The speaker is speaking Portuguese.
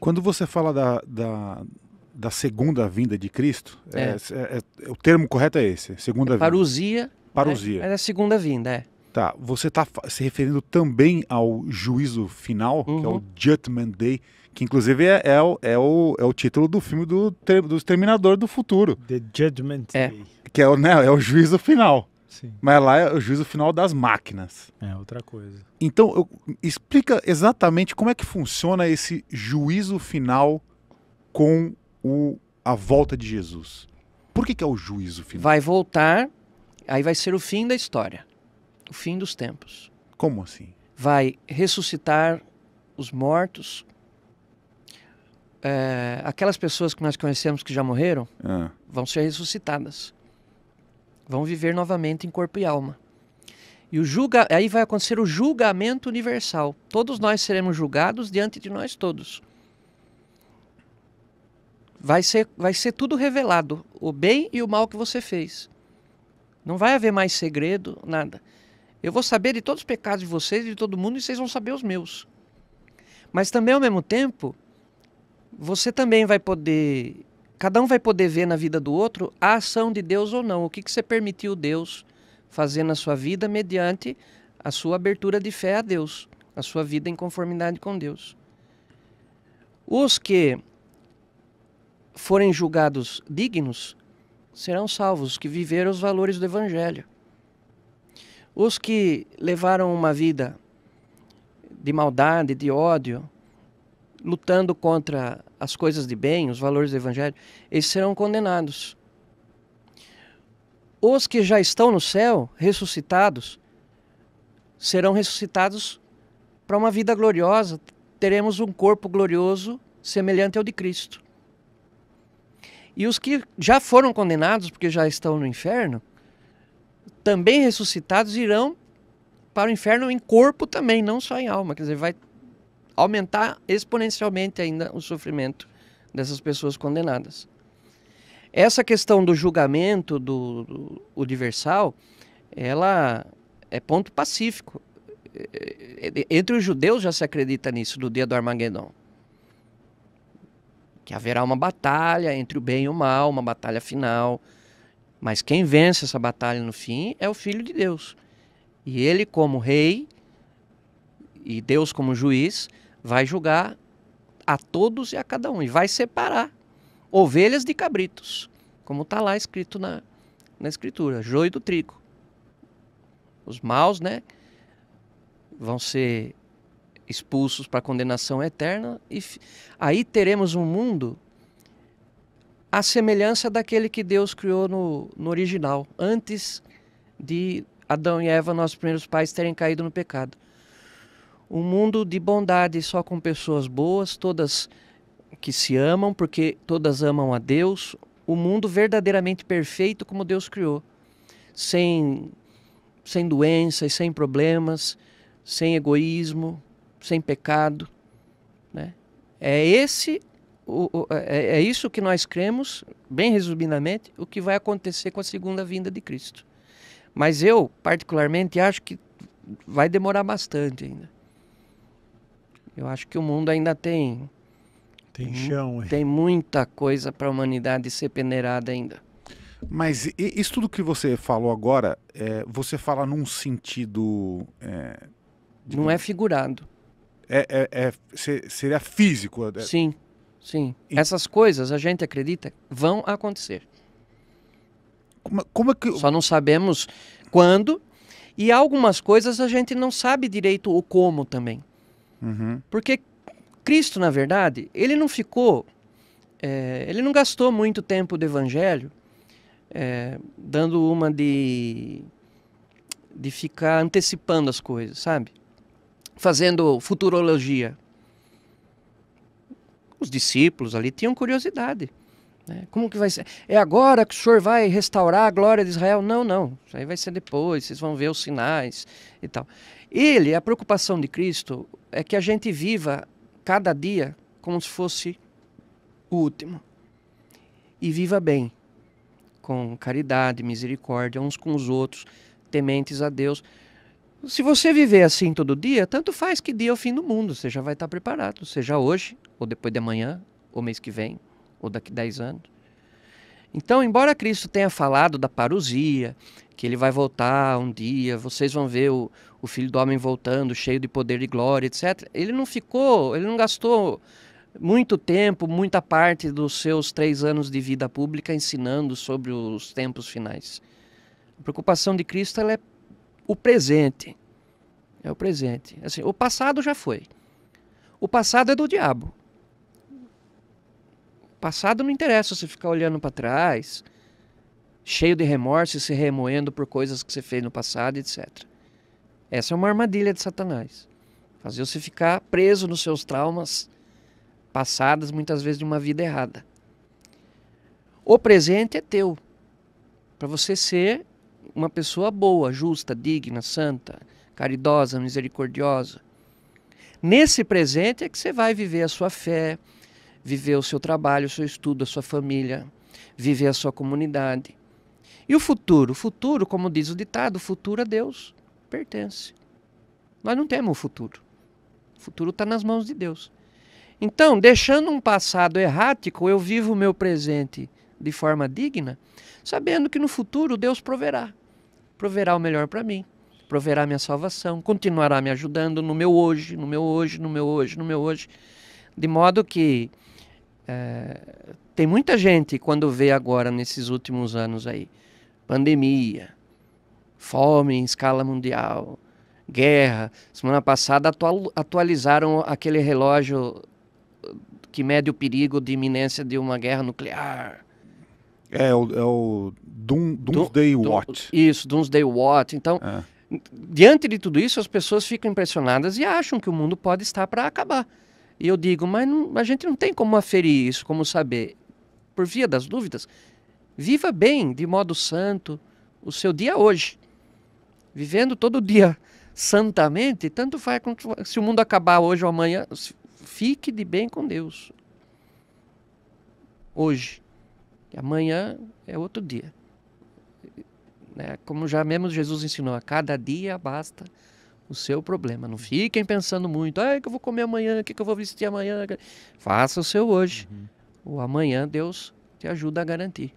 Quando você fala da, da, da segunda vinda de Cristo, é. É, é, é o termo correto é esse, segunda é vinda. Parusia. Parusia. Né? É, a segunda vinda, é. Tá, você está se referindo também ao juízo final, uhum. que é o uhum. Judgment Day, que inclusive é, é, o, é, o, é o título do filme do, do Exterminador do Futuro. The Judgment é. Day. Que é o, né, é o juízo final. Sim. Mas lá é o juízo final das máquinas. É outra coisa. Então, eu, explica exatamente como é que funciona esse juízo final com o, a volta de Jesus. Por que, que é o juízo final? Vai voltar, aí vai ser o fim da história, o fim dos tempos. Como assim? Vai ressuscitar os mortos, é, aquelas pessoas que nós conhecemos que já morreram ah. vão ser ressuscitadas vão viver novamente em corpo e alma. E o julga, aí vai acontecer o julgamento universal. Todos nós seremos julgados diante de nós todos. Vai ser, vai ser tudo revelado, o bem e o mal que você fez. Não vai haver mais segredo, nada. Eu vou saber de todos os pecados de vocês e de todo mundo e vocês vão saber os meus. Mas também ao mesmo tempo, você também vai poder cada um vai poder ver na vida do outro a ação de Deus ou não, o que, que você permitiu Deus fazer na sua vida mediante a sua abertura de fé a Deus, a sua vida em conformidade com Deus. Os que forem julgados dignos serão salvos, os que viveram os valores do Evangelho. Os que levaram uma vida de maldade, de ódio, lutando contra as coisas de bem, os valores do Evangelho, eles serão condenados. Os que já estão no céu, ressuscitados, serão ressuscitados para uma vida gloriosa. Teremos um corpo glorioso semelhante ao de Cristo. E os que já foram condenados, porque já estão no inferno, também ressuscitados irão para o inferno em corpo também, não só em alma. Quer dizer, vai aumentar exponencialmente ainda o sofrimento dessas pessoas condenadas. Essa questão do julgamento do, do universal, ela é ponto pacífico. É, é, é, entre os judeus já se acredita nisso, do dia do Armagedon. Que haverá uma batalha entre o bem e o mal, uma batalha final. Mas quem vence essa batalha no fim é o Filho de Deus. E ele, como rei, e Deus como juiz, vai julgar a todos e a cada um e vai separar ovelhas de cabritos, como está lá escrito na, na escritura, joio do trigo. Os maus, né, vão ser expulsos para a condenação eterna e aí teremos um mundo à semelhança daquele que Deus criou no, no original, antes de Adão e Eva, nossos primeiros pais, terem caído no pecado um mundo de bondade só com pessoas boas, todas que se amam, porque todas amam a Deus, o um mundo verdadeiramente perfeito como Deus criou, sem sem doenças, sem problemas, sem egoísmo, sem pecado, né? É esse o, o, é, é, é isso que nós cremos, bem resumidamente, o que vai acontecer com a segunda vinda de Cristo. Mas eu, particularmente, acho que vai demorar bastante ainda. Eu acho que o mundo ainda tem. Tem chão, hein? Tem muita coisa para a humanidade ser peneirada ainda. Mas isso tudo que você falou agora, é, você fala num sentido. É, Não é figurado. É, é, é seria físico. É, é. Sim, sim. E... Essas coisas, a gente acredita, vão acontecer. Como, como é que... Só não sabemos quando e algumas coisas a gente não sabe direito o como também. Uhum. Porque Cristo, na verdade, ele não ficou, é, ele não gastou muito tempo do evangelho é, dando uma de, de ficar antecipando as coisas, sabe? Fazendo futurologia. Os discípulos ali tinham curiosidade. Né? Como que vai ser? É agora que o senhor vai restaurar a glória de Israel? Não, não. Isso aí vai ser depois, vocês vão ver os sinais e tal. Ele, a preocupação de Cristo, é que a gente viva cada dia como se fosse o último. E viva bem, com caridade, misericórdia uns com os outros, tementes a Deus. Se você viver assim todo dia, tanto faz que dia é o fim do mundo, você já vai estar preparado, seja hoje, ou depois de amanhã, ou mês que vem, ou daqui 10 anos. Então, embora Cristo tenha falado da parousia, que ele vai voltar um dia, vocês vão ver o, o filho do homem voltando, cheio de poder e glória, etc. Ele não ficou, ele não gastou muito tempo, muita parte dos seus três anos de vida pública ensinando sobre os tempos finais. A preocupação de Cristo é o presente. É o presente. Assim, o passado já foi. O passado é do diabo. Passado não interessa você ficar olhando para trás, cheio de remorso e se remoendo por coisas que você fez no passado, etc. Essa é uma armadilha de Satanás. Fazer você ficar preso nos seus traumas passados, muitas vezes de uma vida errada. O presente é teu. Para você ser uma pessoa boa, justa, digna, santa, caridosa, misericordiosa. Nesse presente é que você vai viver a sua fé, viver o seu trabalho, o seu estudo, a sua família, viver a sua comunidade. E o futuro? O futuro, como diz o ditado, o futuro a Deus pertence. Nós não temos o futuro. O futuro está nas mãos de Deus. Então, deixando um passado errático, eu vivo o meu presente de forma digna, sabendo que no futuro Deus proverá. Proverá o melhor para mim, proverá minha salvação, continuará me ajudando no meu hoje, no meu hoje, no meu hoje, no meu hoje. De modo que é, tem muita gente quando vê agora nesses últimos anos aí pandemia, fome em escala mundial, guerra. Semana passada atualizaram aquele relógio uh, que mede o perigo de iminência de uma guerra nuclear. É, é o, é o Doom, Doomsday Doom, Watch. Isso, Doomsday Watch. Então, é. diante de tudo isso, as pessoas ficam impressionadas e acham que o mundo pode estar para acabar. E eu digo, mas não, a gente não tem como aferir isso, como saber. Por via das dúvidas, viva bem, de modo santo, o seu dia hoje. Vivendo todo dia santamente, tanto faz se o mundo acabar hoje ou amanhã, fique de bem com Deus. Hoje. E amanhã é outro dia. Né, como já mesmo Jesus ensinou, a cada dia basta o seu problema. Não fiquem pensando muito, ah, que eu vou comer amanhã, o que, que eu vou vestir amanhã. Faça o seu hoje. Uhum. O amanhã Deus te ajuda a garantir.